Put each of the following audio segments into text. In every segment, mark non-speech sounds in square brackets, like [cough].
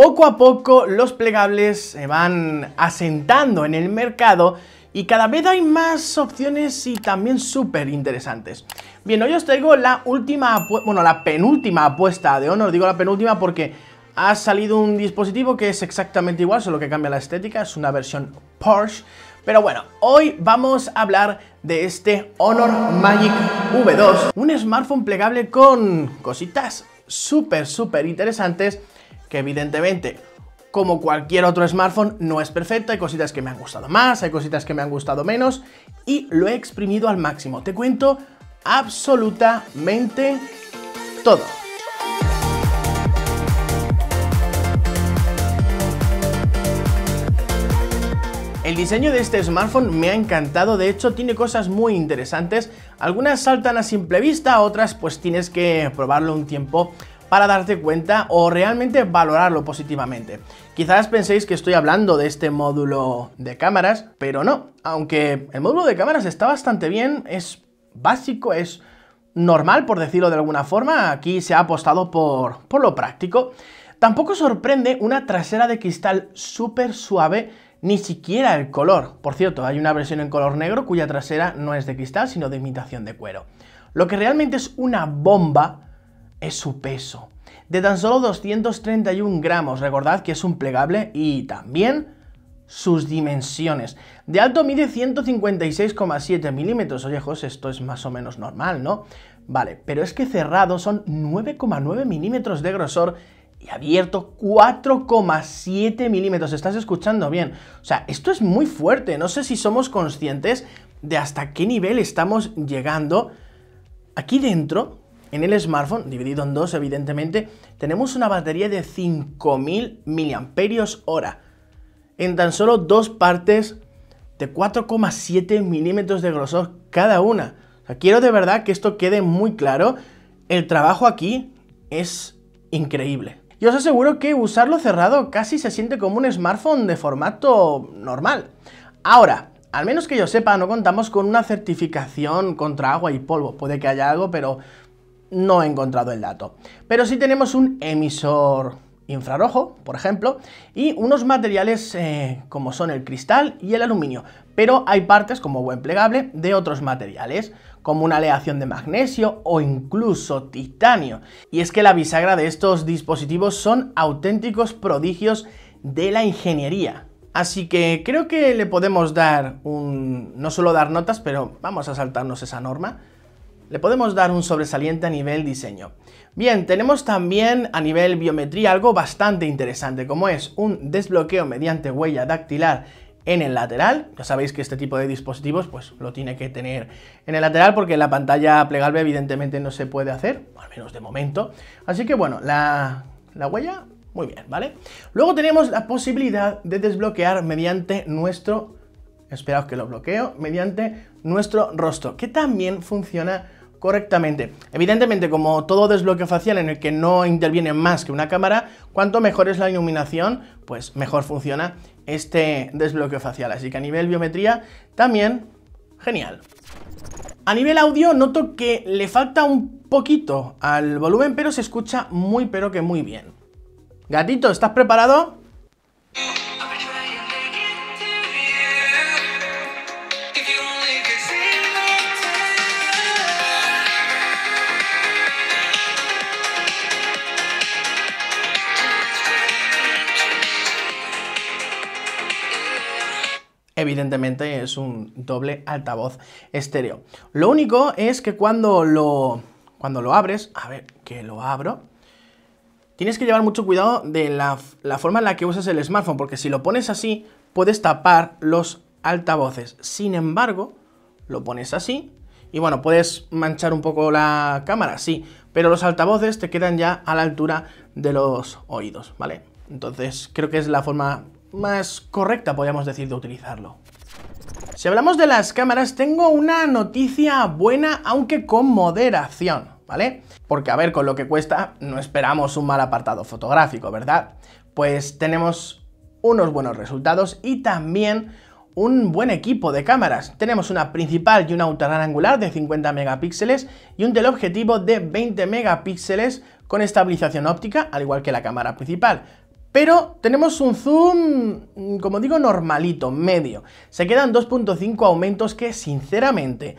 Poco a poco los plegables se van asentando en el mercado y cada vez hay más opciones y también súper interesantes. Bien, hoy os traigo la última, bueno, la penúltima apuesta de honor. Digo la penúltima porque ha salido un dispositivo que es exactamente igual, solo que cambia la estética, es una versión Porsche. Pero bueno, hoy vamos a hablar de este Honor Magic V2, un smartphone plegable con cositas súper, súper interesantes que evidentemente, como cualquier otro smartphone, no es perfecto, hay cositas que me han gustado más, hay cositas que me han gustado menos, y lo he exprimido al máximo. Te cuento absolutamente todo. El diseño de este smartphone me ha encantado, de hecho tiene cosas muy interesantes, algunas saltan a simple vista, otras pues tienes que probarlo un tiempo para darte cuenta o realmente valorarlo positivamente. Quizás penséis que estoy hablando de este módulo de cámaras, pero no. Aunque el módulo de cámaras está bastante bien, es básico, es normal, por decirlo de alguna forma. Aquí se ha apostado por, por lo práctico. Tampoco sorprende una trasera de cristal súper suave, ni siquiera el color. Por cierto, hay una versión en color negro cuya trasera no es de cristal, sino de imitación de cuero. Lo que realmente es una bomba es su peso. De tan solo 231 gramos, recordad que es un plegable y también sus dimensiones. De alto mide 156,7 milímetros. Oye, José, esto es más o menos normal, ¿no? Vale, pero es que cerrado son 9,9 milímetros de grosor y abierto 4,7 milímetros. ¿Estás escuchando bien? O sea, esto es muy fuerte. No sé si somos conscientes de hasta qué nivel estamos llegando. Aquí dentro en el smartphone, dividido en dos evidentemente, tenemos una batería de 5.000 mAh en tan solo dos partes de 4,7 milímetros de grosor cada una. quiero de verdad que esto quede muy claro. El trabajo aquí es increíble. Y os aseguro que usarlo cerrado casi se siente como un smartphone de formato normal. Ahora, al menos que yo sepa, no contamos con una certificación contra agua y polvo. Puede que haya algo, pero no he encontrado el dato. Pero sí tenemos un emisor infrarrojo, por ejemplo, y unos materiales eh, como son el cristal y el aluminio. Pero hay partes, como buen plegable, de otros materiales, como una aleación de magnesio o incluso titanio. Y es que la bisagra de estos dispositivos son auténticos prodigios de la ingeniería. Así que creo que le podemos dar un... no solo dar notas, pero vamos a saltarnos esa norma le podemos dar un sobresaliente a nivel diseño. Bien, tenemos también a nivel biometría algo bastante interesante, como es un desbloqueo mediante huella dactilar en el lateral. Ya sabéis que este tipo de dispositivos pues lo tiene que tener en el lateral porque la pantalla plegable evidentemente no se puede hacer, al menos de momento. Así que bueno, la, la huella, muy bien, ¿vale? Luego tenemos la posibilidad de desbloquear mediante nuestro, esperaos que lo bloqueo, mediante nuestro rostro, que también funciona correctamente. Evidentemente, como todo desbloqueo facial en el que no interviene más que una cámara, cuanto mejor es la iluminación, pues mejor funciona este desbloqueo facial. Así que a nivel biometría, también genial. A nivel audio noto que le falta un poquito al volumen, pero se escucha muy pero que muy bien. Gatito, ¿estás preparado? evidentemente es un doble altavoz estéreo. Lo único es que cuando lo, cuando lo abres, a ver, que lo abro, tienes que llevar mucho cuidado de la, la forma en la que usas el smartphone, porque si lo pones así, puedes tapar los altavoces. Sin embargo, lo pones así, y bueno, puedes manchar un poco la cámara, sí, pero los altavoces te quedan ya a la altura de los oídos, ¿vale? Entonces creo que es la forma más correcta, podríamos decir, de utilizarlo. Si hablamos de las cámaras, tengo una noticia buena, aunque con moderación, ¿vale? Porque, a ver, con lo que cuesta, no esperamos un mal apartado fotográfico, ¿verdad? Pues tenemos unos buenos resultados y también un buen equipo de cámaras. Tenemos una principal y una ultra angular de 50 megapíxeles y un teleobjetivo de 20 megapíxeles con estabilización óptica, al igual que la cámara principal. Pero tenemos un zoom, como digo, normalito, medio. Se quedan 2.5 aumentos que, sinceramente,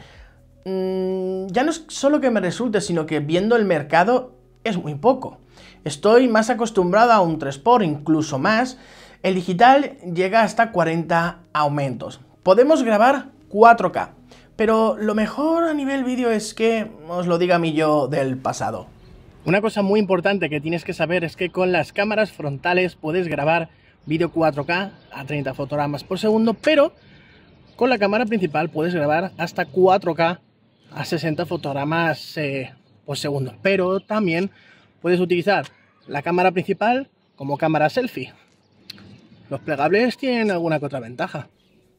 mm, ya no es solo que me resulte, sino que viendo el mercado es muy poco. Estoy más acostumbrado a un 3 por, incluso más. El digital llega hasta 40 aumentos. Podemos grabar 4K, pero lo mejor a nivel vídeo es que os lo diga mi yo del pasado. Una cosa muy importante que tienes que saber es que con las cámaras frontales puedes grabar vídeo 4K a 30 fotogramas por segundo, pero con la cámara principal puedes grabar hasta 4K a 60 fotogramas eh, por segundo. Pero también puedes utilizar la cámara principal como cámara selfie. Los plegables tienen alguna que otra ventaja.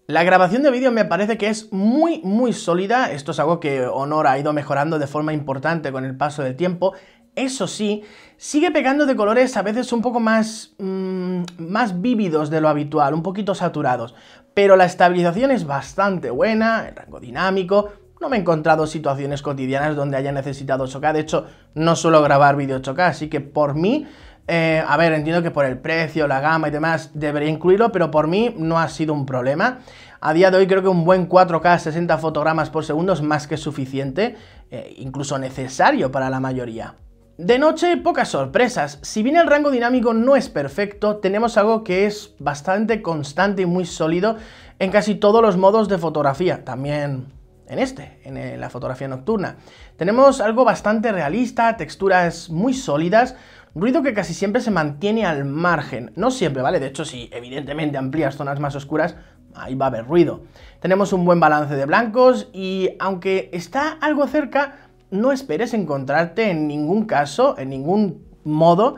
La grabación de vídeo me parece que es muy muy sólida, esto es algo que Honor ha ido mejorando de forma importante con el paso del tiempo eso sí, sigue pegando de colores a veces un poco más, mm, más vívidos de lo habitual, un poquito saturados, pero la estabilización es bastante buena, el rango dinámico, no me he encontrado situaciones cotidianas donde haya necesitado 8K, de hecho no suelo grabar vídeo 8K, así que por mí, eh, a ver, entiendo que por el precio, la gama y demás debería incluirlo, pero por mí no ha sido un problema. A día de hoy creo que un buen 4K 60 fotogramas por segundo es más que suficiente, eh, incluso necesario para la mayoría. De noche, pocas sorpresas. Si bien el rango dinámico no es perfecto, tenemos algo que es bastante constante y muy sólido en casi todos los modos de fotografía, también en este, en eh, la fotografía nocturna. Tenemos algo bastante realista, texturas muy sólidas, ruido que casi siempre se mantiene al margen. No siempre, ¿vale? De hecho, si evidentemente amplías zonas más oscuras, ahí va a haber ruido. Tenemos un buen balance de blancos y aunque está algo cerca, no esperes encontrarte en ningún caso, en ningún modo,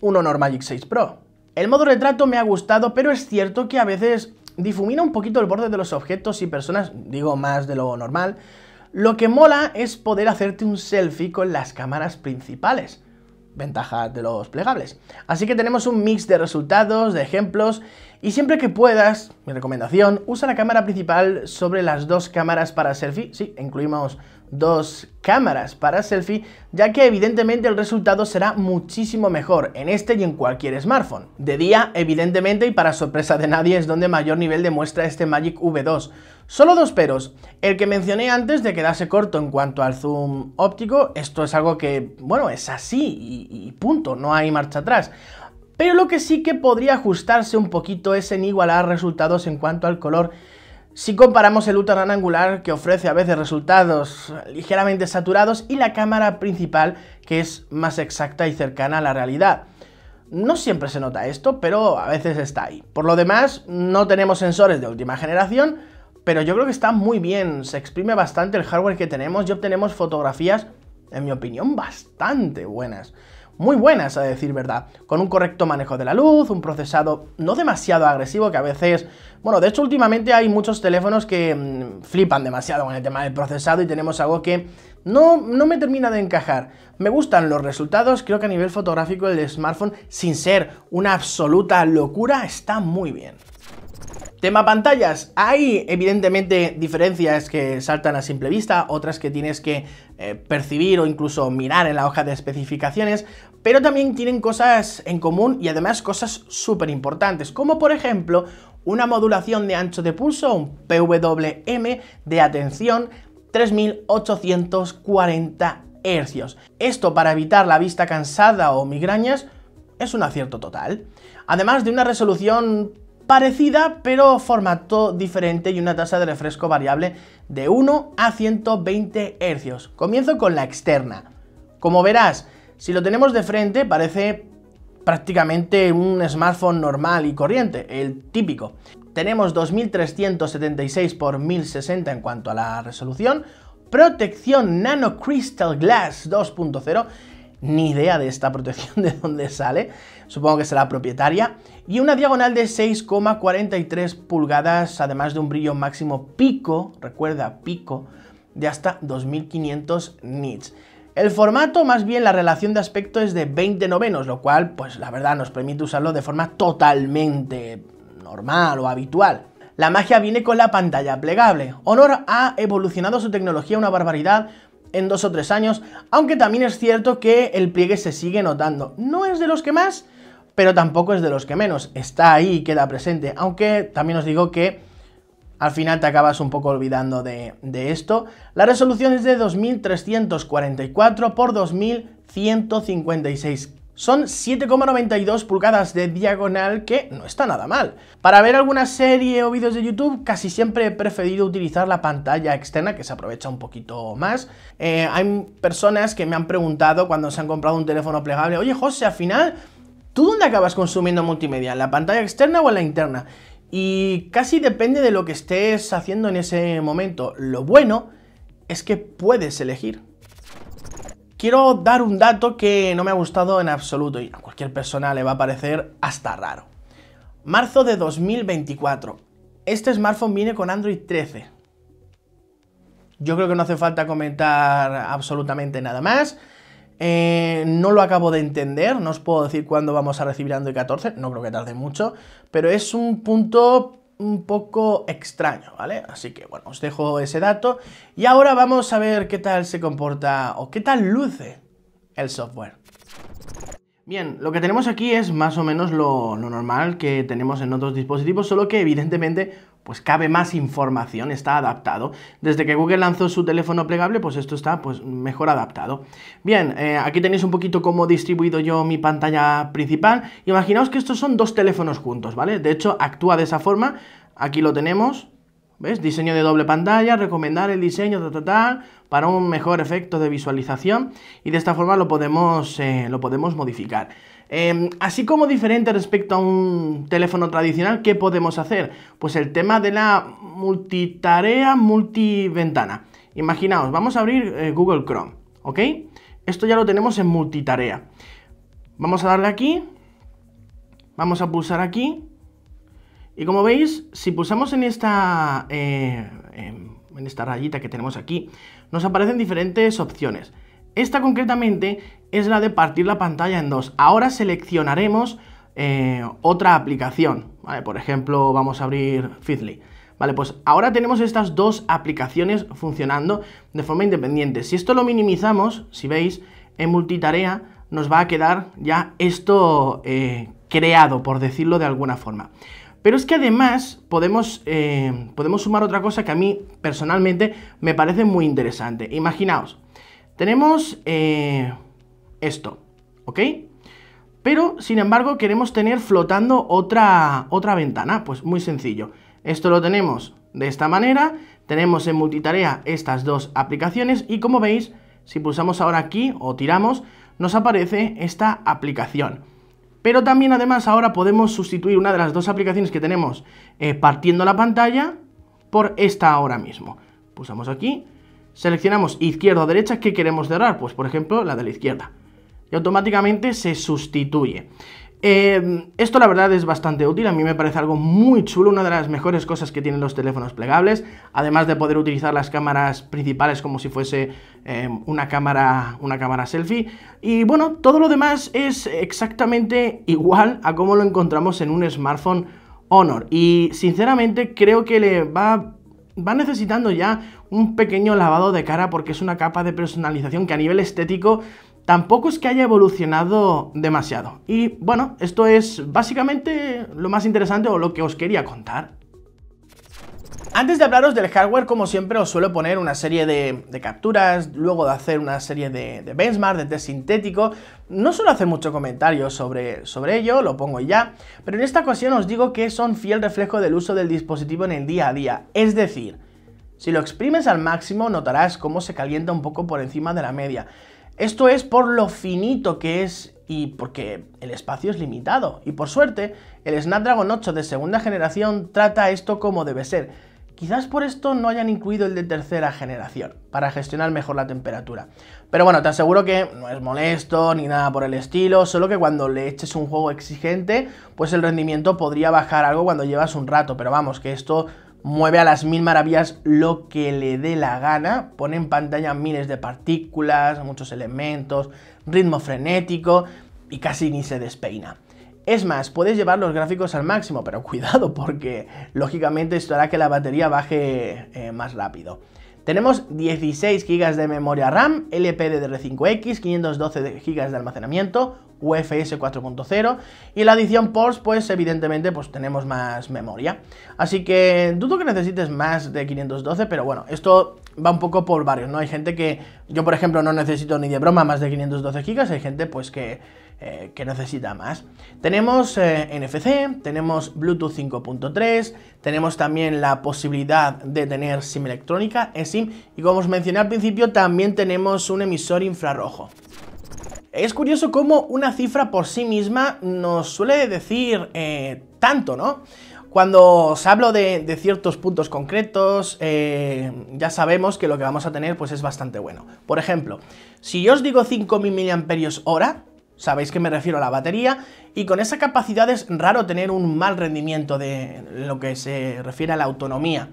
un Honor Magic 6 Pro. El modo retrato me ha gustado, pero es cierto que a veces difumina un poquito el borde de los objetos y personas, digo más de lo normal. Lo que mola es poder hacerte un selfie con las cámaras principales. Ventaja de los plegables. Así que tenemos un mix de resultados, de ejemplos, y siempre que puedas, mi recomendación, usa la cámara principal sobre las dos cámaras para selfie. Sí, incluimos dos cámaras para selfie, ya que evidentemente el resultado será muchísimo mejor en este y en cualquier smartphone. De día, evidentemente, y para sorpresa de nadie, es donde mayor nivel demuestra este Magic V2. Solo dos peros. El que mencioné antes de quedarse corto en cuanto al zoom óptico, esto es algo que, bueno, es así y, punto, no hay marcha atrás. Pero lo que sí que podría ajustarse un poquito es en igualar resultados en cuanto al color si comparamos el ultra gran angular, que ofrece a veces resultados ligeramente saturados, y la cámara principal, que es más exacta y cercana a la realidad. No siempre se nota esto, pero a veces está ahí. Por lo demás, no tenemos sensores de última generación, pero yo creo que está muy bien, se exprime bastante el hardware que tenemos y obtenemos fotografías, en mi opinión, bastante buenas muy buenas, a decir verdad, con un correcto manejo de la luz, un procesado no demasiado agresivo que a veces, bueno, de hecho últimamente hay muchos teléfonos que mm, flipan demasiado con el tema del procesado y tenemos algo que no, no me termina de encajar. Me gustan los resultados, creo que a nivel fotográfico el smartphone, sin ser una absoluta locura, está muy bien. Tema pantallas. Hay evidentemente diferencias que saltan a simple vista, otras que tienes que eh, percibir o incluso mirar en la hoja de especificaciones, pero también tienen cosas en común y además cosas súper importantes, como por ejemplo una modulación de ancho de pulso, un PWM de atención 3840 Hz. Esto para evitar la vista cansada o migrañas es un acierto total. Además de una resolución parecida pero formato diferente y una tasa de refresco variable de 1 a 120 Hz. Comienzo con la externa. Como verás, si lo tenemos de frente parece prácticamente un smartphone normal y corriente, el típico. Tenemos 2376 x 1060 en cuanto a la resolución, protección Nano Crystal Glass 2.0 ni idea de esta protección de dónde sale, supongo que será propietaria, y una diagonal de 6,43 pulgadas, además de un brillo máximo pico, recuerda pico, de hasta 2500 nits. El formato, más bien la relación de aspecto es de 20 novenos, lo cual, pues la verdad, nos permite usarlo de forma totalmente normal o habitual. La magia viene con la pantalla plegable. Honor ha evolucionado su tecnología una barbaridad en dos o tres años, aunque también es cierto que el pliegue se sigue notando. No es de los que más, pero tampoco es de los que menos. Está ahí y queda presente, aunque también os digo que al final te acabas un poco olvidando de, esto. La resolución es de 2344 por 2156. Son 7,92 pulgadas de diagonal que no está nada mal. Para ver alguna serie o vídeos de YouTube casi siempre he preferido utilizar la pantalla externa que se aprovecha un poquito más. Eh, hay personas que me han preguntado cuando se han comprado un teléfono plegable, oye José, al final, ¿tú dónde acabas consumiendo multimedia? la pantalla externa o la interna? Y casi depende de lo que estés haciendo en ese momento. Lo bueno es que puedes elegir quiero dar un dato que no me ha gustado en absoluto y a cualquier persona le va a parecer hasta raro. Marzo de 2024. Este smartphone viene con Android 13. Yo creo que no hace falta comentar absolutamente nada más. Eh, no lo acabo de entender, no os puedo decir cuándo vamos a recibir Android 14, no creo que tarde mucho, pero es un punto un poco extraño, ¿vale? Así que bueno, os dejo ese dato y ahora vamos a ver qué tal se comporta o qué tal luce el software. Bien, lo que tenemos aquí es más o menos lo, lo normal que tenemos en otros dispositivos, solo que evidentemente pues cabe más información, está adaptado. Desde que Google lanzó su teléfono plegable, pues esto está pues, mejor adaptado. Bien, eh, aquí tenéis un poquito cómo he distribuido yo mi pantalla principal. Imaginaos que estos son dos teléfonos juntos, ¿vale? De hecho, actúa de esa forma. Aquí lo tenemos, ¿Ves? Diseño de doble pantalla, recomendar el diseño, ta, tal, tal, para un mejor efecto de visualización y de esta forma lo podemos eh, modificar. Em, así como diferente respecto a un teléfono tradicional, ¿qué podemos hacer? Pues el tema de la multitarea, multiventana. Imaginaos, vamos a abrir eh, Google Chrome, ¿ok? Esto ya lo tenemos en multitarea. Vamos a darle aquí, vamos a pulsar aquí, y como veis, si pulsamos en esta, eh, em, en esta rayita que tenemos aquí, nos aparecen diferentes opciones. Esta concretamente es la de partir la pantalla en dos. Ahora seleccionaremos eh, otra aplicación, Por ejemplo, vamos a abrir Feedly Vale, pues ahora tenemos estas dos aplicaciones funcionando de forma independiente. Si esto lo minimizamos, si veis, en multitarea nos va a quedar ya esto eh, creado, por decirlo de alguna forma. Pero es que además podemos, eh, podemos sumar otra cosa que a mí personalmente me parece muy interesante. Imaginaos, tenemos esto, ¿ok? Pero, sin embargo, queremos tener flotando otra, otra ventana, pues muy sencillo. Esto lo tenemos de esta manera, tenemos en multitarea estas dos aplicaciones y como veis, si pulsamos ahora aquí o tiramos, nos aparece esta aplicación. Pero también además ahora podemos sustituir una de las dos aplicaciones que tenemos eh, partiendo la pantalla por esta ahora mismo. Pulsamos aquí, seleccionamos izquierda o derecha, que queremos cerrar? Pues por ejemplo la de la izquierda y automáticamente se sustituye. Eh, esto la verdad es bastante útil, a mí me parece algo muy chulo, una de las mejores cosas que tienen los teléfonos plegables, además de poder utilizar las cámaras principales como si fuese eh, una, cámara, una cámara selfie. Y bueno, todo lo demás es exactamente igual a como lo encontramos en un smartphone Honor. Y sinceramente creo que le va, va necesitando ya un pequeño lavado de cara porque es una capa de personalización que a nivel estético tampoco es que haya evolucionado demasiado. Y bueno, esto es básicamente lo más interesante o lo que os quería contar. Antes de hablaros del hardware, como siempre, os suelo poner una serie de, capturas, luego de hacer una serie de, de benchmark, de test sintético. No suelo hacer mucho comentario sobre, sobre ello, lo pongo ya, pero en esta ocasión os digo que son fiel reflejo del uso del dispositivo en el día a día. Es decir, si lo exprimes al máximo notarás cómo se calienta un poco por encima de la media. Esto es por lo finito que es y porque el espacio es limitado. Y por suerte, el Snapdragon 8 de segunda generación trata esto como debe ser. Quizás por esto no hayan incluido el de tercera generación, para gestionar mejor la temperatura. Pero bueno, te aseguro que no es molesto ni nada por el estilo, solo que cuando le eches un juego exigente, pues el rendimiento podría bajar algo cuando llevas un rato, pero vamos, que esto mueve a las mil maravillas lo que le dé la gana, pone en pantalla miles de partículas, muchos elementos, ritmo frenético y casi ni se despeina. Es más, puedes llevar los gráficos al máximo, pero cuidado porque lógicamente esto hará que la batería baje eh, más rápido. Tenemos 16 GB de memoria RAM, LPDDR5X, 512 GB de almacenamiento, UFS 4.0 y la edición Pulse pues evidentemente pues tenemos más memoria. Así que dudo que necesites más de 512, pero bueno, esto va un poco por varios, ¿no? Hay gente que, yo por ejemplo no necesito ni de broma más de 512 gigas, hay gente pues que, eh, que necesita más. Tenemos eh, NFC, tenemos Bluetooth 5.3, tenemos también la posibilidad de tener SIM electrónica, eSIM, y como os mencioné al principio también tenemos un emisor infrarrojo. Es curioso cómo una cifra por sí misma nos suele decir eh, tanto, ¿no? Cuando os hablo de, ciertos puntos concretos, eh, ya sabemos que lo que vamos a tener pues es bastante bueno. Por ejemplo, si yo os digo 5.000 mAh, sabéis que me refiero a la batería, y con esa capacidad es raro tener un mal rendimiento de lo que se refiere a la autonomía.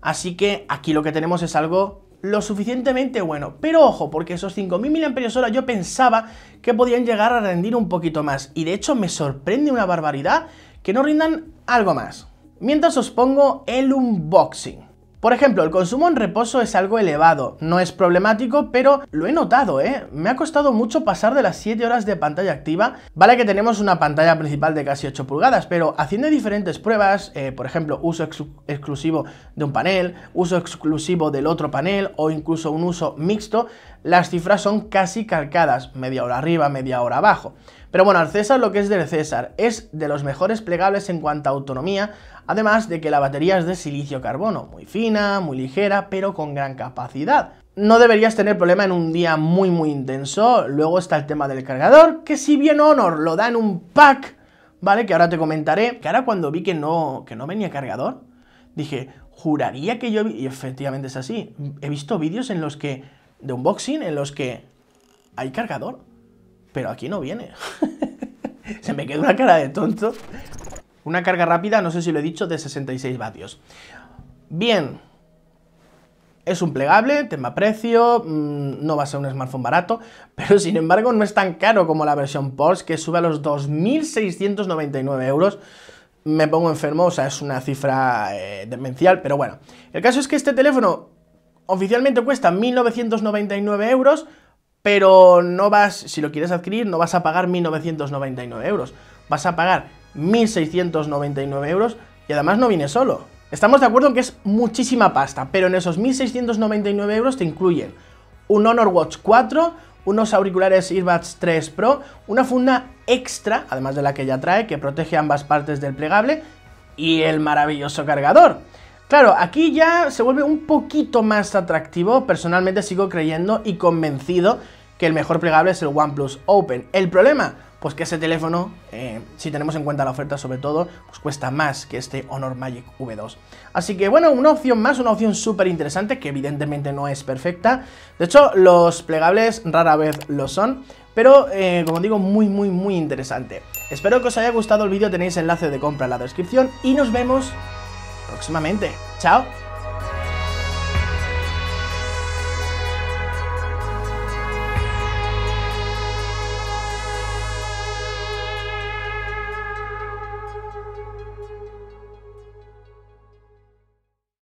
Así que aquí lo que tenemos es algo lo suficientemente bueno. Pero ojo, porque esos 5.000 mAh yo pensaba que podían llegar a rendir un poquito más. Y de hecho me sorprende una barbaridad que no rindan algo más. Mientras os pongo el unboxing. Por ejemplo, el consumo en reposo es algo elevado, no es problemático, pero lo he notado, ¿eh? Me ha costado mucho pasar de las 7 horas de pantalla activa. Vale que tenemos una pantalla principal de casi 8 pulgadas, pero haciendo diferentes pruebas, eh, por ejemplo, uso exclusivo de un panel, uso exclusivo del otro panel o incluso un uso mixto, las cifras son casi calcadas, media hora arriba, media hora abajo. Pero bueno, al César lo que es del César, es de los mejores plegables en cuanto a autonomía, además de que la batería es de silicio carbono, muy fina, muy ligera, pero con gran capacidad. No deberías tener problema en un día muy muy intenso, luego está el tema del cargador, que si bien Honor lo da en un pack, ¿vale? Que ahora te comentaré, que ahora cuando vi que no, que no venía cargador, dije, juraría que yo... Y efectivamente es así, he visto vídeos en los que de unboxing en los que hay cargador, pero aquí no viene. [laughs] Se me quedó una cara de tonto. Una carga rápida, no sé si lo he dicho, de 66 vatios. Bien. Es un plegable, tema precio, mm, no va a ser un smartphone barato, pero sin embargo no es tan caro como la versión Porsche que sube a los 2.699 euros. Me pongo enfermo, o sea, es una cifra eh, demencial, pero bueno. El caso es que este teléfono Oficialmente cuesta 1.999 euros, pero no vas, si lo quieres adquirir, no vas a pagar 1.999 euros. Vas a pagar 1.699 euros y además no viene solo. Estamos de acuerdo en que es muchísima pasta, pero en esos 1.699 euros te incluyen un Honor Watch 4, unos auriculares Earbuds 3 Pro, una funda extra, además de la que ya trae, que protege ambas partes del plegable, y el maravilloso cargador. Claro, aquí ya se vuelve un poquito más atractivo, personalmente sigo creyendo y convencido que el mejor plegable es el OnePlus Open. El problema, pues que ese teléfono, eh, si tenemos en cuenta la oferta sobre todo, pues cuesta más que este Honor Magic V2. Así que bueno, una opción más, una opción súper interesante, que evidentemente no es perfecta. De hecho, los plegables rara vez lo son, pero eh, como digo, muy muy muy interesante. Espero que os haya gustado el vídeo, tenéis enlace de compra en la descripción y nos vemos próximamente. ¡Chao!